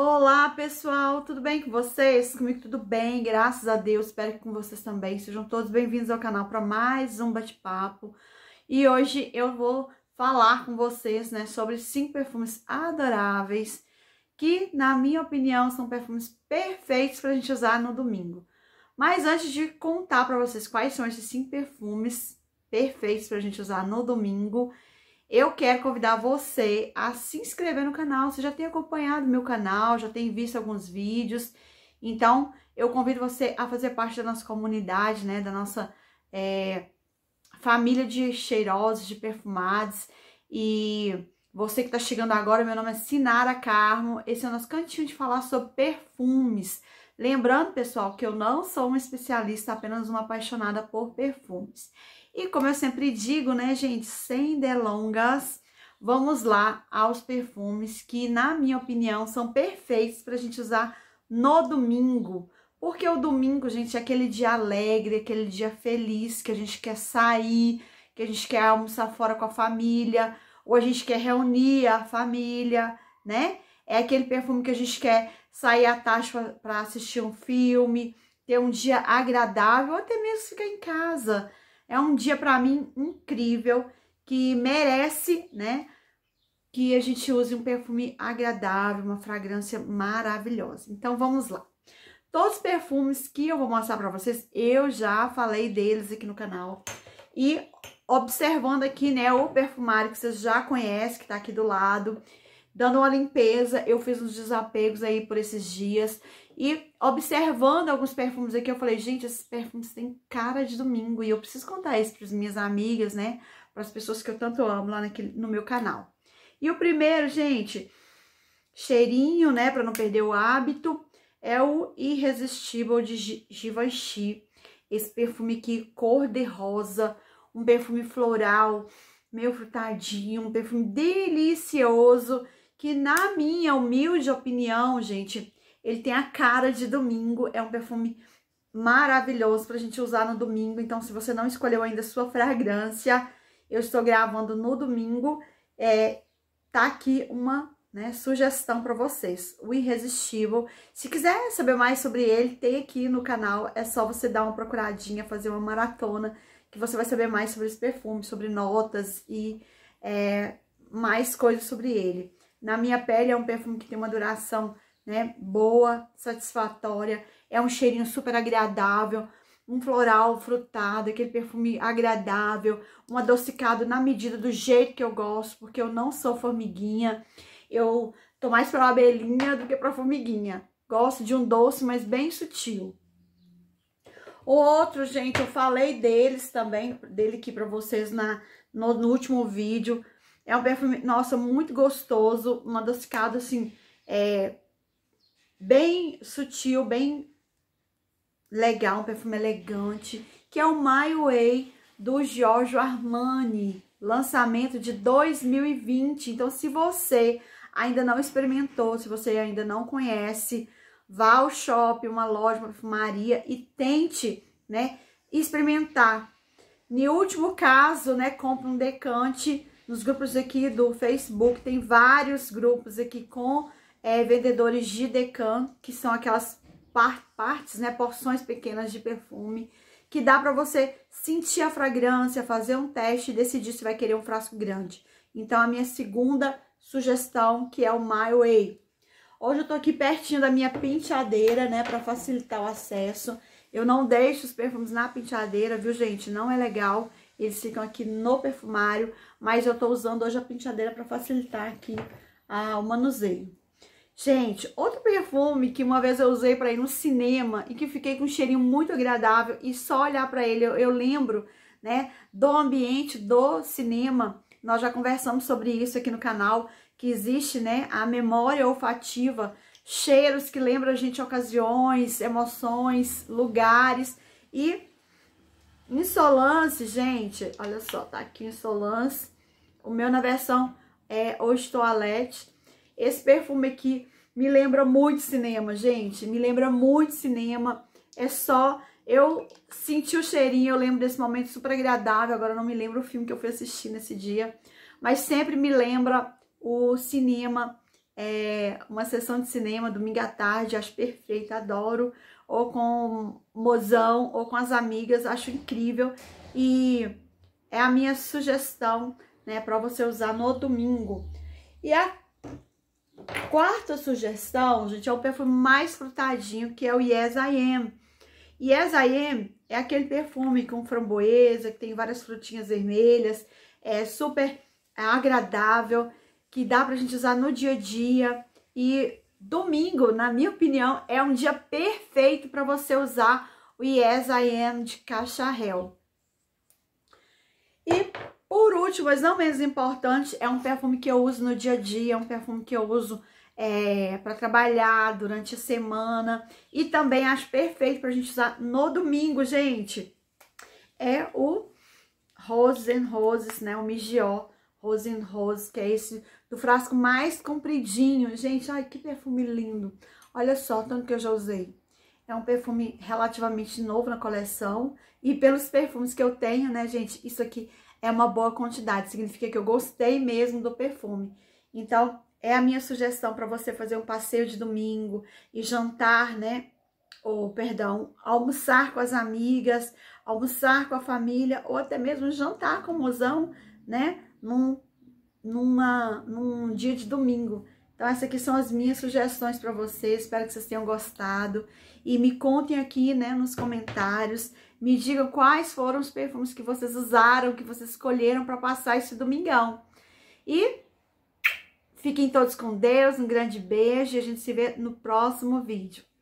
Olá, pessoal, tudo bem com vocês? Comigo tudo bem, graças a Deus, espero que com vocês também. Sejam todos bem-vindos ao canal para mais um bate-papo. E hoje eu vou falar com vocês, né, sobre cinco perfumes adoráveis que, na minha opinião, são perfumes perfeitos para a gente usar no domingo. Mas antes de contar para vocês quais são esses cinco perfumes perfeitos para a gente usar no domingo, eu quero convidar você a se inscrever no canal. Você já tem acompanhado meu canal, já tem visto alguns vídeos. Então, eu convido você a fazer parte da nossa comunidade, né? Da nossa é, família de cheirosos, de perfumados. E você que está chegando agora, meu nome é Sinara Carmo. Esse é o nosso cantinho de falar sobre perfumes, Lembrando, pessoal, que eu não sou uma especialista, apenas uma apaixonada por perfumes. E como eu sempre digo, né, gente, sem delongas, vamos lá aos perfumes que, na minha opinião, são perfeitos para a gente usar no domingo. Porque o domingo, gente, é aquele dia alegre, aquele dia feliz que a gente quer sair, que a gente quer almoçar fora com a família, ou a gente quer reunir a família, né? É aquele perfume que a gente quer sair à tarde para assistir um filme, ter um dia agradável, até mesmo ficar em casa. É um dia para mim incrível que merece, né? Que a gente use um perfume agradável, uma fragrância maravilhosa. Então vamos lá. Todos os perfumes que eu vou mostrar para vocês, eu já falei deles aqui no canal. E observando aqui, né, o perfumário que vocês já conhecem, que tá aqui do lado dando uma limpeza, eu fiz uns desapegos aí por esses dias e observando alguns perfumes aqui, eu falei, gente, esses perfumes têm cara de domingo e eu preciso contar isso para as minhas amigas, né? Para as pessoas que eu tanto amo lá naquele, no meu canal. E o primeiro, gente, cheirinho, né, para não perder o hábito, é o Irresistível de Givenchy. Esse perfume aqui, cor de rosa, um perfume floral, meio frutadinho, um perfume delicioso que na minha humilde opinião, gente, ele tem a cara de domingo, é um perfume maravilhoso pra gente usar no domingo. Então, se você não escolheu ainda sua fragrância, eu estou gravando no domingo. É, tá aqui uma né, sugestão para vocês, o Irresistível. Se quiser saber mais sobre ele, tem aqui no canal. É só você dar uma procuradinha, fazer uma maratona, que você vai saber mais sobre esse perfume, sobre notas e é, mais coisas sobre ele na minha pele é um perfume que tem uma duração né, boa, satisfatória, é um cheirinho super agradável, um floral frutado, aquele perfume agradável, um adocicado na medida do jeito que eu gosto, porque eu não sou formiguinha, eu tô mais pra abelhinha do que pra formiguinha. Gosto de um doce, mas bem sutil. O outro, gente, eu falei deles também, dele aqui pra vocês na, no, no último vídeo, é um perfume, nossa, muito gostoso, uma adocicado, assim, é, bem sutil, bem legal, um perfume elegante, que é o My Way do Giorgio Armani, lançamento de 2020. Então, se você ainda não experimentou, se você ainda não conhece, vá ao shopping, uma loja, uma perfumaria e tente, né, experimentar. No último caso, né, compre um decante nos grupos aqui do Facebook, tem vários grupos aqui com é, vendedores de decan, que são aquelas par partes, né, porções pequenas de perfume, que dá para você sentir a fragrância, fazer um teste e decidir se vai querer um frasco grande. Então, a minha segunda sugestão, que é o My Way. Hoje eu tô aqui pertinho da minha penteadeira, né, para facilitar o acesso. Eu não deixo os perfumes na penteadeira, viu, gente? Não é legal. Eles ficam aqui no perfumário, mas eu tô usando hoje a penteadeira para facilitar aqui ah, o manuseio. Gente, outro perfume que uma vez eu usei para ir no cinema e que fiquei com um cheirinho muito agradável e só olhar para ele eu, eu, lembro, né, do ambiente do cinema. Nós já conversamos sobre isso aqui no canal, que existe, né, a memória olfativa, cheiros que lembram a gente ocasiões, emoções, lugares e Insolance, gente, olha só, tá aqui Insolance. O meu na versão é Hoje Toilette. Esse perfume aqui me lembra muito cinema, gente. Me lembra muito cinema. É só... Eu senti o cheirinho, eu lembro desse momento super agradável. Agora não me lembro o filme que eu fui assistir nesse dia. Mas sempre me lembra o cinema. É, uma sessão de cinema, domingo à tarde. Acho perfeito, adoro ou com o mozão, ou com as amigas, acho incrível. E é a minha sugestão, né, para você usar no domingo. E a quarta sugestão, gente, é o perfume mais frutadinho, que é o Yes I Am. Yes I Am é aquele perfume com framboesa, que tem várias frutinhas vermelhas, é super agradável, que dá pra gente usar no dia a dia e Domingo, na minha opinião, é um dia perfeito para você usar o Yes I Am de Cacharel. E por último, mas não menos importante, é um perfume que eu uso no dia a dia, é um perfume que eu uso é, para trabalhar durante a semana e também acho perfeito para a gente usar no domingo, gente. É o Rose and Roses, né? O Migió Rose and Roses, que é esse do frasco mais compridinho. Gente, ai, que perfume lindo. Olha só, tanto que eu já usei. É um perfume relativamente novo na coleção. E pelos perfumes que eu tenho, né, gente, isso aqui é uma boa quantidade. Significa que eu gostei mesmo do perfume. Então, é a minha sugestão para você fazer um passeio de domingo e jantar, né? Ou, perdão, almoçar com as amigas, almoçar com a família, ou até mesmo jantar com o mozão, né? Num numa, num dia de domingo. Então, essas aqui são as minhas sugestões para vocês. Espero que vocês tenham gostado. E me contem aqui, né, nos comentários. Me digam quais foram os perfumes que vocês usaram, que vocês escolheram para passar esse domingão. E fiquem todos com Deus. Um grande beijo. E a gente se vê no próximo vídeo.